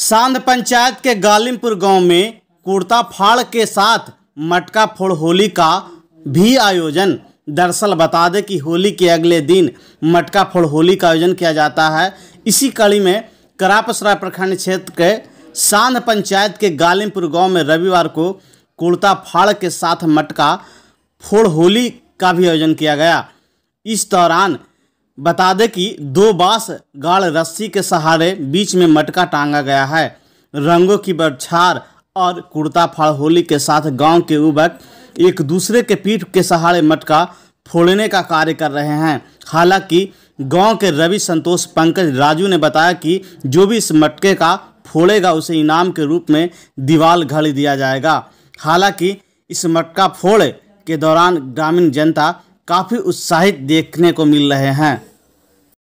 सांध पंचायत के गालिमपुर गांव में कुर्ता फाड़ के साथ मटका फोड़ होली का भी आयोजन दरअसल बता दें कि होली के अगले दिन मटका फोड़ होली का आयोजन किया जाता है इसी कड़ी में करापसराय प्रखंड क्षेत्र के सांध पंचायत के गालिमपुर गांव में रविवार को कुर्ता फाड़ के साथ मटका फोड़ होली का भी आयोजन किया गया इस दौरान बता दें कि दो बांस गाढ़ रस्सी के सहारे बीच में मटका टांगा गया है रंगों की बरछार और कुर्ता फाड़ होली के साथ गांव के युवक एक दूसरे के पीठ के सहारे मटका फोड़ने का कार्य कर रहे हैं हालांकि गांव के रवि संतोष पंकज राजू ने बताया कि जो भी इस मटके का फोड़ेगा उसे इनाम के रूप में दीवाल घड़ी दिया जाएगा हालांकि इस मटका फोड़ के दौरान ग्रामीण जनता काफ़ी उत्साहित देखने को मिल रहे हैं